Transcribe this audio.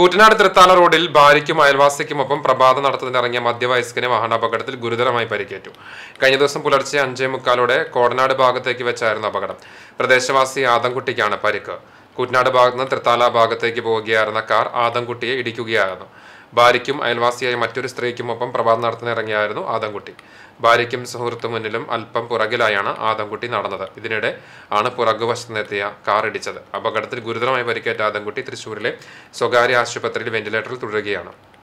കൂറ്റനാട് തൃത്താല റോഡിൽ ഭാര്യയ്ക്കും അയൽവാസിക്കുമൊപ്പം പ്രഭാതം നടത്തുന്നതിനിറങ്ങിയ മധ്യവയസ്കന് വാഹനാപകടത്തിൽ ഗുരുതരമായി പരിക്കേറ്റു കഴിഞ്ഞ ദിവസം പുലർച്ചെ അഞ്ചേ മുക്കാലോടെ കോടനാട് ഭാഗത്തേക്ക് വെച്ചായിരുന്നു അപകടം പ്രദേശവാസി ആദംകുട്ടിക്കാണ് പരിക്ക് കൂറ്റനാട് ഭാഗത്ത് നിന്ന് തൃത്താല ഭാഗത്തേക്ക് പോവുകയായിരുന്ന കാർ ആദംകുട്ടിയെ ഇടിക്കുകയായിരുന്നു ഭാര്യയ്ക്കും അയൽവാസിയായ മറ്റൊരു സ്ത്രീക്കുമൊപ്പം പ്രഭാതം നടത്താനിറങ്ങിയായിരുന്നു ആദംകുട്ടി ഭാര്യയ്ക്കും സുഹൃത്തു മുന്നിലും അല്പം പുറകിലായാണ് ആദംകുട്ടി നടന്നത് ഇതിനിടെ ആണ് വശത്തുനിന്നെത്തിയ കാർ ഇടിച്ചത് അപകടത്തിൽ ഗുരുതരമായി പരിക്കേറ്റ ആദംകുട്ടി തൃശൂരിലെ സ്വകാര്യ ആശുപത്രിയിൽ വെന്റിലേറ്ററിൽ തുടരുകയാണ്